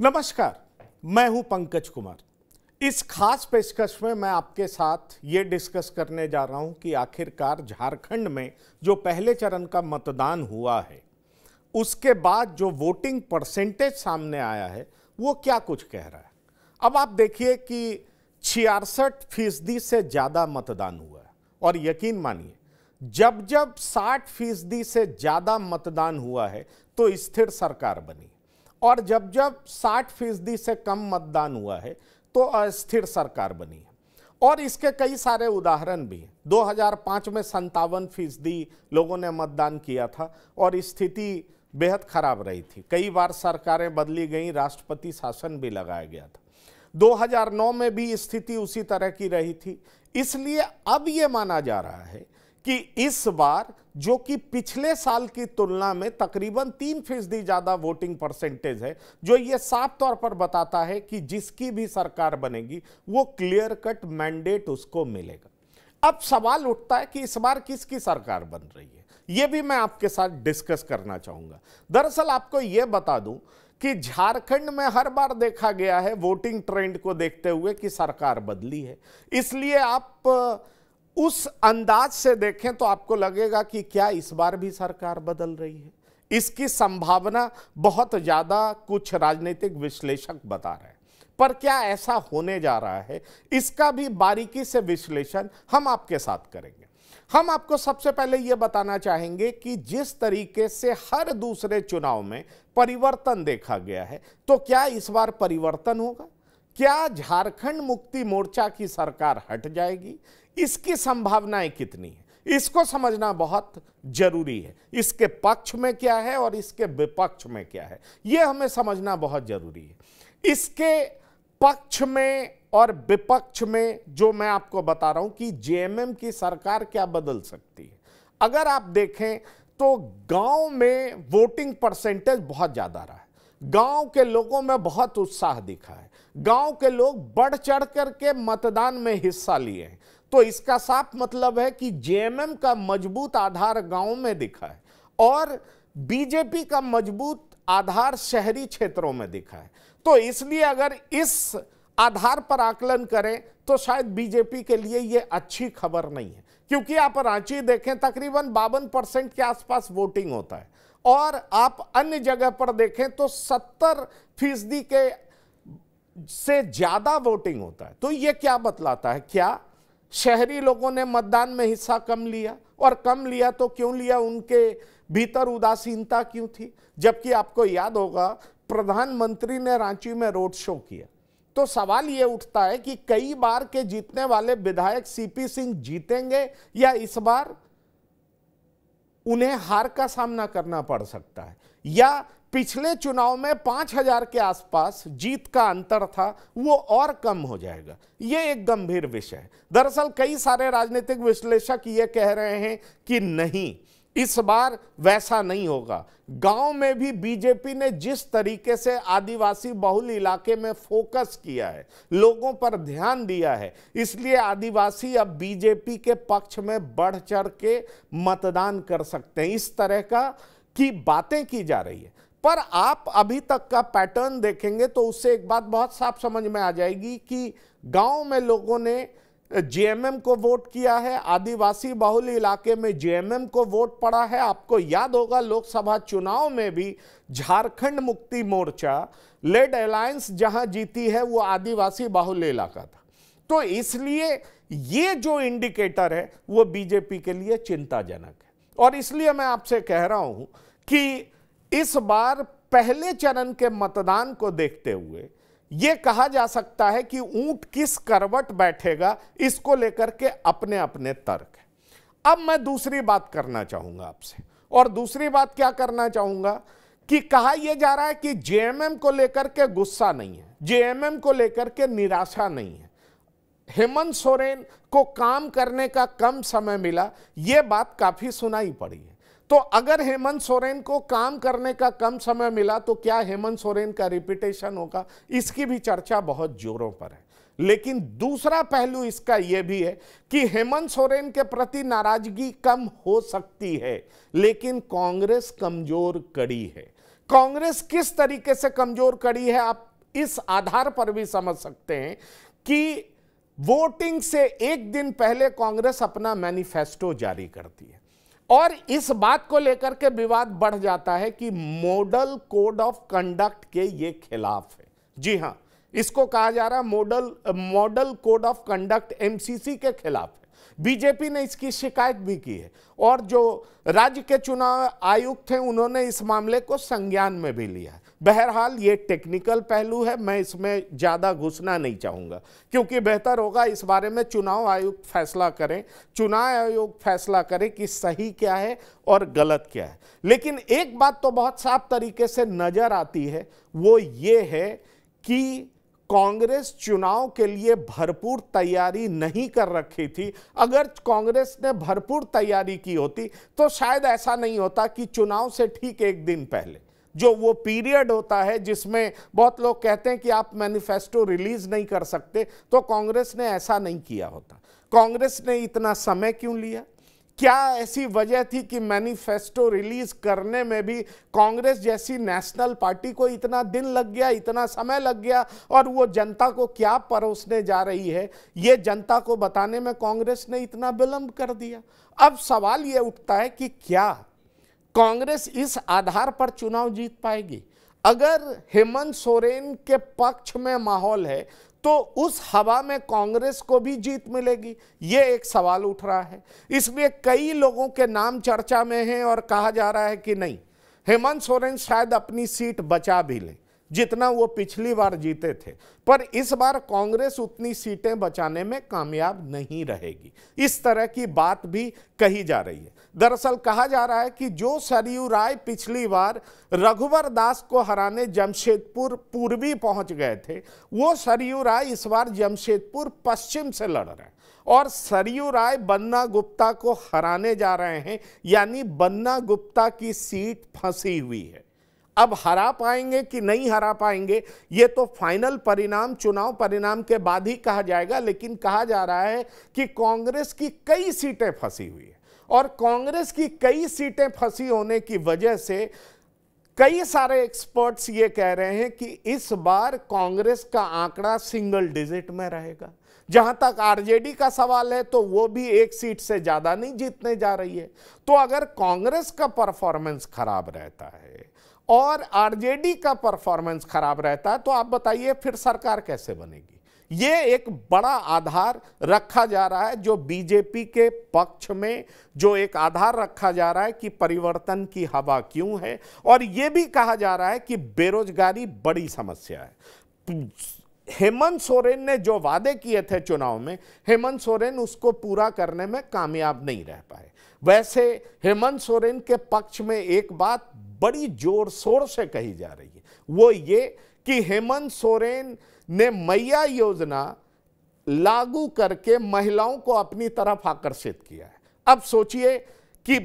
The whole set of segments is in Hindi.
नमस्कार मैं हूं पंकज कुमार इस खास पेशकश में मैं आपके साथ ये डिस्कस करने जा रहा हूं कि आखिरकार झारखंड में जो पहले चरण का मतदान हुआ है उसके बाद जो वोटिंग परसेंटेज सामने आया है वो क्या कुछ कह रहा है अब आप देखिए कि छियासठ फीसदी से ज़्यादा मतदान हुआ है और यकीन मानिए जब जब 60 फीसदी से ज़्यादा मतदान हुआ है तो स्थिर सरकार बनी और जब जब 60 फीसदी से कम मतदान हुआ है तो अस्थिर सरकार बनी है और इसके कई सारे उदाहरण भी हैं 2005 में संतावन फीसदी लोगों ने मतदान किया था और स्थिति बेहद खराब रही थी कई बार सरकारें बदली गई राष्ट्रपति शासन भी लगाया गया था 2009 में भी स्थिति उसी तरह की रही थी इसलिए अब ये माना जा रहा है कि इस बार जो कि पिछले साल की तुलना में तकरीबन तीन फीसदी ज़्यादा वोटिंग परसेंटेज है जो ये साफ तौर पर बताता है कि जिसकी भी सरकार बनेगी वो क्लियर कट मैंडेट उसको मिलेगा अब सवाल उठता है कि इस बार किसकी सरकार बन रही है ये भी मैं आपके साथ डिस्कस करना चाहूंगा दरअसल आपको यह बता दूं कि झारखंड में हर बार देखा गया है वोटिंग ट्रेंड को देखते हुए कि सरकार बदली है इसलिए आप उस अंदाज से देखें तो आपको लगेगा कि क्या इस बार भी सरकार बदल रही है इसकी संभावना बहुत ज़्यादा कुछ राजनीतिक विश्लेषक बता रहे हैं पर क्या ऐसा होने जा रहा है इसका भी बारीकी से विश्लेषण हम आपके साथ करेंगे हम आपको सबसे पहले यह बताना चाहेंगे कि जिस तरीके से हर दूसरे चुनाव में परिवर्तन देखा गया है तो क्या इस बार परिवर्तन होगा क्या झारखंड मुक्ति मोर्चा की सरकार हट जाएगी इसकी संभावनाएं कितनी है इसको समझना बहुत जरूरी है इसके पक्ष में क्या है और इसके विपक्ष में क्या है यह हमें समझना बहुत जरूरी है इसके पक्ष में और विपक्ष में जो मैं आपको बता रहा हूं कि जेएमएम की सरकार क्या बदल सकती है अगर आप देखें तो गांव में वोटिंग परसेंटेज बहुत ज़्यादा रहा है गांव के लोगों में बहुत उत्साह दिखा है गांव के लोग बढ़ चढ़ करके मतदान में हिस्सा लिए हैं तो इसका साफ मतलब है कि जेएमएम का मजबूत आधार गांव में दिखा है और बीजेपी का मजबूत आधार शहरी क्षेत्रों में दिखा है तो इसलिए अगर इस आधार पर आकलन करें तो शायद बीजेपी के लिए यह अच्छी खबर नहीं है क्योंकि आप रांची देखें तकरीबन बावन परसेंट के आसपास वोटिंग होता है और आप अन्य जगह पर देखें तो सत्तर फीसदी के से ज़्यादा वोटिंग होता है तो यह क्या बतलाता है क्या शहरी लोगों ने मतदान में हिस्सा कम लिया और कम लिया तो क्यों लिया उनके भीतर उदासीनता क्यों थी जबकि आपको याद होगा प्रधानमंत्री ने रांची में रोड शो किया तो सवाल ये उठता है कि कई बार के जीतने वाले विधायक सीपी सिंह जीतेंगे या इस बार उन्हें हार का सामना करना पड़ सकता है या पिछले चुनाव में पाँच हजार के आसपास जीत का अंतर था वो और कम हो जाएगा ये एक गंभीर विषय है दरअसल कई सारे राजनीतिक विश्लेषक ये कह रहे हैं कि नहीं इस बार वैसा नहीं होगा गांव में भी बीजेपी ने जिस तरीके से आदिवासी बहुल इलाके में फोकस किया है लोगों पर ध्यान दिया है इसलिए आदिवासी अब बीजेपी के पक्ष में बढ़ चढ़ के मतदान कर सकते हैं इस तरह का की बातें की जा रही है पर आप अभी तक का पैटर्न देखेंगे तो उससे एक बात बहुत साफ समझ में आ जाएगी कि गांव में लोगों ने जेएमएम को वोट किया है आदिवासी बहुल इलाके में जेएमएम को वोट पड़ा है आपको याद होगा लोकसभा चुनाव में भी झारखंड मुक्ति मोर्चा लेड अलायंस जहां जीती है वो आदिवासी बहुल इलाका था तो इसलिए ये जो इंडिकेटर है वो बीजेपी के लिए चिंताजनक है और इसलिए मैं आपसे कह रहा हूं कि इस बार पहले चरण के मतदान को देखते हुए यह कहा जा सकता है कि ऊंट किस करवट बैठेगा इसको लेकर के अपने अपने तर्क है अब मैं दूसरी बात करना चाहूंगा आपसे और दूसरी बात क्या करना चाहूंगा कि कहा यह जा रहा है कि जेएमएम को लेकर के गुस्सा नहीं है जेएमएम को लेकर के निराशा नहीं है हेमंत सोरेन को काम करने का कम समय मिला यह बात काफी सुनाई पड़ी है तो अगर हेमंत सोरेन को काम करने का कम समय मिला तो क्या हेमंत सोरेन का रिपीटेशन होगा इसकी भी चर्चा बहुत जोरों पर है लेकिन दूसरा पहलू इसका यह भी है कि हेमंत सोरेन के प्रति नाराजगी कम हो सकती है लेकिन कांग्रेस कमजोर कड़ी है कांग्रेस किस तरीके से कमजोर कड़ी है आप इस आधार पर भी समझ सकते हैं कि वोटिंग से एक दिन पहले कांग्रेस अपना मैनिफेस्टो जारी करती है और इस बात को लेकर के विवाद बढ़ जाता है कि मॉडल कोड ऑफ कंडक्ट के ये खिलाफ है जी हाँ इसको कहा जा रहा model model code of conduct MCC के खिलाफ है बीजेपी ने इसकी शिकायत भी की है और जो राज्य के चुनाव आयुक्त हैं उन्होंने इस मामले को संज्ञान में भी लिया है बहरहाल ये टेक्निकल पहलू है मैं इसमें ज़्यादा घुसना नहीं चाहूँगा क्योंकि बेहतर होगा इस बारे में चुनाव आयोग फैसला करें चुनाव आयोग फैसला करें कि सही क्या है और गलत क्या है लेकिन एक बात तो बहुत साफ तरीके से नज़र आती है वो ये है कि कांग्रेस चुनाव के लिए भरपूर तैयारी नहीं कर रखी थी अगर कांग्रेस ने भरपूर तैयारी की होती तो शायद ऐसा नहीं होता कि चुनाव से ठीक एक दिन पहले जो वो पीरियड होता है जिसमें बहुत लोग कहते हैं कि आप मैनिफेस्टो रिलीज नहीं कर सकते तो कांग्रेस ने ऐसा नहीं किया होता कांग्रेस ने इतना समय क्यों लिया क्या ऐसी वजह थी कि मैनिफेस्टो रिलीज करने में भी कांग्रेस जैसी नेशनल पार्टी को इतना दिन लग गया इतना समय लग गया और वो जनता को क्या परोसने जा रही है ये जनता को बताने में कांग्रेस ने इतना विलंब कर दिया अब सवाल ये उठता है कि क्या कांग्रेस इस आधार पर चुनाव जीत पाएगी अगर हेमंत सोरेन के पक्ष में माहौल है तो उस हवा में कांग्रेस को भी जीत मिलेगी ये एक सवाल उठ रहा है इसलिए कई लोगों के नाम चर्चा में हैं और कहा जा रहा है कि नहीं हेमंत सोरेन शायद अपनी सीट बचा भी लें जितना वो पिछली बार जीते थे पर इस बार कांग्रेस उतनी सीटें बचाने में कामयाब नहीं रहेगी इस तरह की बात भी कही जा रही है दरअसल कहा जा रहा है कि जो सरयू राय पिछली बार रघुवर दास को हराने जमशेदपुर पूर्वी पहुंच गए थे वो सरयू राय इस बार जमशेदपुर पश्चिम से लड़ रहे हैं और सरयू राय बन्ना गुप्ता को हराने जा रहे हैं यानी बन्ना गुप्ता की सीट फंसी हुई है अब हरा पाएंगे कि नहीं हरा पाएंगे ये तो फाइनल परिणाम चुनाव परिणाम के बाद ही कहा जाएगा लेकिन कहा जा रहा है कि कांग्रेस की कई सीटें फंसी हुई है और कांग्रेस की कई सीटें फंसी होने की वजह से कई सारे एक्सपर्ट्स ये कह रहे हैं कि इस बार कांग्रेस का आंकड़ा सिंगल डिजिट में रहेगा जहां तक आरजेडी का सवाल है तो वो भी एक सीट से ज़्यादा नहीं जीतने जा रही है तो अगर कांग्रेस का परफॉर्मेंस खराब रहता है और आरजेडी का परफॉर्मेंस खराब रहता है तो आप बताइए फिर सरकार कैसे बनेगी ये एक बड़ा आधार रखा जा रहा है जो बीजेपी के पक्ष में जो एक आधार रखा जा रहा है कि परिवर्तन की हवा क्यों है और ये भी कहा जा रहा है कि बेरोजगारी बड़ी समस्या है हेमंत सोरेन ने जो वादे किए थे चुनाव में हेमंत सोरेन उसको पूरा करने में कामयाब नहीं रह पाए वैसे हेमंत सोरेन के पक्ष में एक बात बड़ी जोर शोर से कही जा रही है वो ये कि हेमंत सोरेन ने मैया योजना लागू करके महिलाओं को अपनी तरफ आकर्षित किया है अब सोचिए कि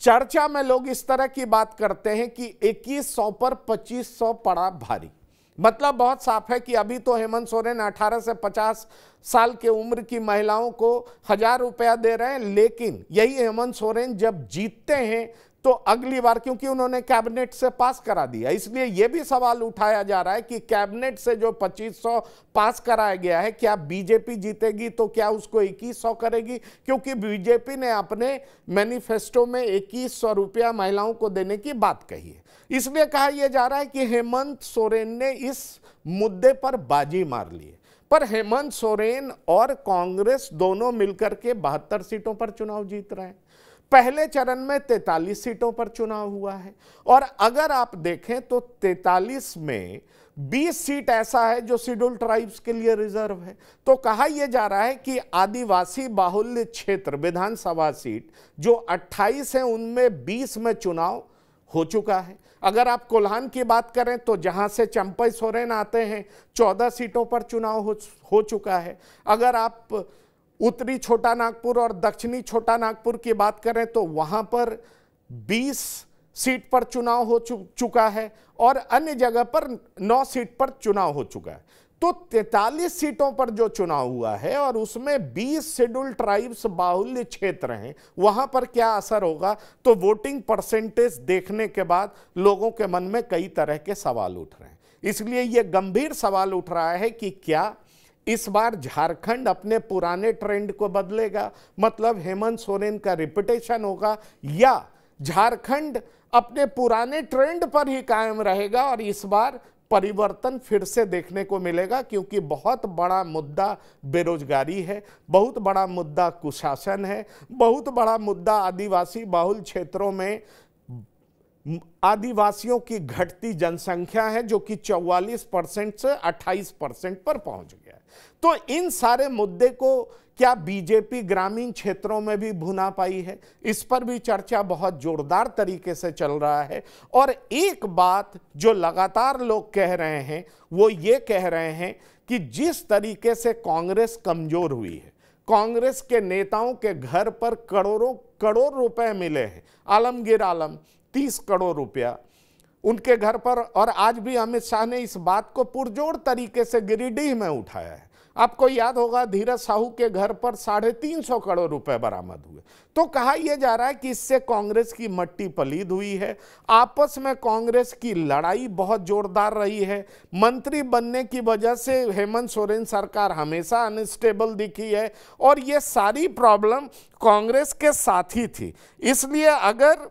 चर्चा में लोग इस तरह की बात करते हैं कि 2100 पर 2500 पड़ा भारी मतलब बहुत साफ है कि अभी तो हेमंत सोरेन 18 से 50 साल के उम्र की महिलाओं को हजार रुपया दे रहे हैं लेकिन यही हेमंत सोरेन जब जीतते हैं तो अगली बार क्योंकि उन्होंने कैबिनेट से पास करा दिया इसलिए यह भी सवाल उठाया जा रहा है कि कैबिनेट से जो 2500 पास कराया गया है क्या बीजेपी जीतेगी तो क्या उसको 2100 करेगी क्योंकि बीजेपी ने अपने मैनिफेस्टो में इक्कीस सौ रुपया महिलाओं को देने की बात कही है इसलिए कहा यह जा रहा है कि हेमंत सोरेन ने इस मुद्दे पर बाजी मार ली पर हेमंत सोरेन और कांग्रेस दोनों मिलकर के बहत्तर सीटों पर चुनाव जीत रहे हैं पहले चरण में 43 सीटों पर चुनाव हुआ है और अगर आप देखें तो 43 में 20 सीट ऐसा है जो शेड्यूल ट्राइब्स के लिए रिजर्व है तो कहा यह जा रहा है कि आदिवासी बाहुल्य क्षेत्र विधानसभा सीट जो 28 है उनमें 20 में चुनाव हो चुका है अगर आप कोल्हान की बात करें तो जहां से चंपई सोरेन आते हैं 14 सीटों पर चुनाव हो, हो चुका है अगर आप उत्तरी छोटा नागपुर और दक्षिणी छोटा नागपुर की बात करें तो वहां पर 20 सीट पर चुनाव हो चुका है और अन्य जगह पर 9 सीट पर चुनाव हो चुका है तो 43 सीटों पर जो चुनाव हुआ है और उसमें 20 शेड्यूल ट्राइब्स बाहुल्य क्षेत्र हैं वहां पर क्या असर होगा तो वोटिंग परसेंटेज देखने के बाद लोगों के मन में कई तरह के सवाल उठ रहे हैं इसलिए यह गंभीर सवाल उठ रहा है कि क्या इस बार झारखंड अपने पुराने ट्रेंड को बदलेगा मतलब हेमंत सोरेन का रिपीटेशन होगा या झारखंड अपने पुराने ट्रेंड पर ही कायम रहेगा और इस बार परिवर्तन फिर से देखने को मिलेगा क्योंकि बहुत बड़ा मुद्दा बेरोजगारी है बहुत बड़ा मुद्दा कुशासन है बहुत बड़ा मुद्दा आदिवासी बाहुल क्षेत्रों में आदिवासियों की घटती जनसंख्या है जो कि 44 परसेंट से 28 परसेंट पर पहुंच गई तो इन सारे मुद्दे को क्या बीजेपी ग्रामीण क्षेत्रों में भी भुना पाई है इस पर भी चर्चा बहुत जोरदार तरीके से चल रहा है और एक बात जो लगातार लोग कह रहे हैं वो ये कह रहे हैं कि जिस तरीके से कांग्रेस कमजोर हुई है कांग्रेस के नेताओं के घर पर करोड़ों करोड़ रुपए मिले हैं आलमगीर आलम तीस करोड़ रुपया उनके घर पर और आज भी अमित शाह ने इस बात को पुरजोर तरीके से गिरिडीह में उठाया है आपको याद होगा धीरज साहू के घर पर साढ़े तीन सौ करोड़ रुपए बरामद हुए तो कहा यह जा रहा है कि इससे कांग्रेस की मट्टी पलीद हुई है आपस में कांग्रेस की लड़ाई बहुत जोरदार रही है मंत्री बनने की वजह से हेमंत सोरेन सरकार हमेशा अनस्टेबल दिखी है और ये सारी प्रॉब्लम कांग्रेस के साथ ही थी इसलिए अगर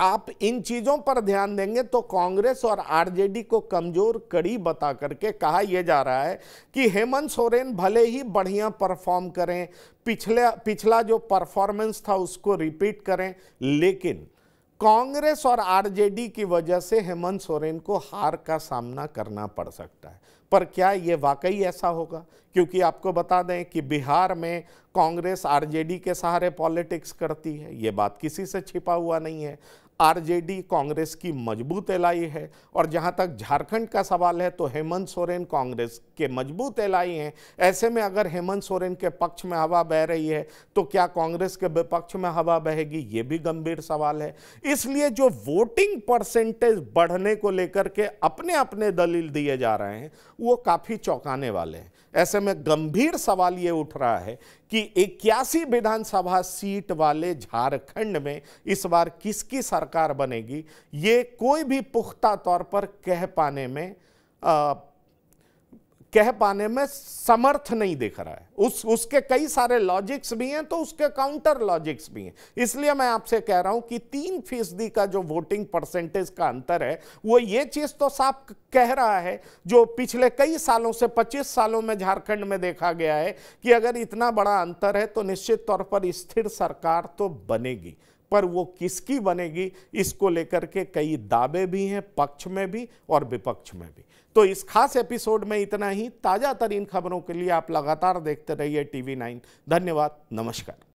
आप इन चीजों पर ध्यान देंगे तो कांग्रेस और आरजेडी को कमजोर कड़ी बता करके कहा यह जा रहा है कि हेमंत सोरेन भले ही बढ़िया परफॉर्म करें पिछले पिछला जो परफॉर्मेंस था उसको रिपीट करें लेकिन कांग्रेस और आरजेडी की वजह से हेमंत सोरेन को हार का सामना करना पड़ सकता है पर क्या ये वाकई ऐसा होगा क्योंकि आपको बता दें कि बिहार में कांग्रेस आरजेडी के सहारे पॉलिटिक्स करती है ये बात किसी से छिपा हुआ नहीं है आरजेडी कांग्रेस की मजबूत एलाई है और जहां तक झारखंड का सवाल है तो हेमंत सोरेन कांग्रेस के मजबूत एलाई हैं ऐसे में अगर हेमंत सोरेन के पक्ष में हवा बह रही है तो क्या कांग्रेस के विपक्ष में हवा बहेगी ये भी गंभीर सवाल है इसलिए जो वोटिंग परसेंटेज बढ़ने को लेकर के अपने अपने दलील दिए जा रहे हैं वो काफ़ी चौंकाने वाले हैं ऐसे में गंभीर सवाल ये उठ रहा है कि इक्यासी विधानसभा सीट वाले झारखंड में इस बार किसकी सरकार बनेगी ये कोई भी पुख्ता तौर पर कह पाने में आ, कह पाने में समर्थ नहीं दिख रहा है उस उसके कई सारे लॉजिक्स भी हैं तो उसके काउंटर लॉजिक्स भी हैं इसलिए मैं आपसे कह रहा हूं कि तीन फीसदी का जो वोटिंग परसेंटेज का अंतर है वो ये चीज़ तो साफ कह रहा है जो पिछले कई सालों से 25 सालों में झारखंड में देखा गया है कि अगर इतना बड़ा अंतर है तो निश्चित तौर पर स्थिर सरकार तो बनेगी पर वो किसकी बनेगी इसको लेकर के कई दावे भी हैं पक्ष में भी और विपक्ष में भी तो इस खास एपिसोड में इतना ही ताज़ा तरीन खबरों के लिए आप लगातार देखते रहिए टीवी नाइन धन्यवाद नमस्कार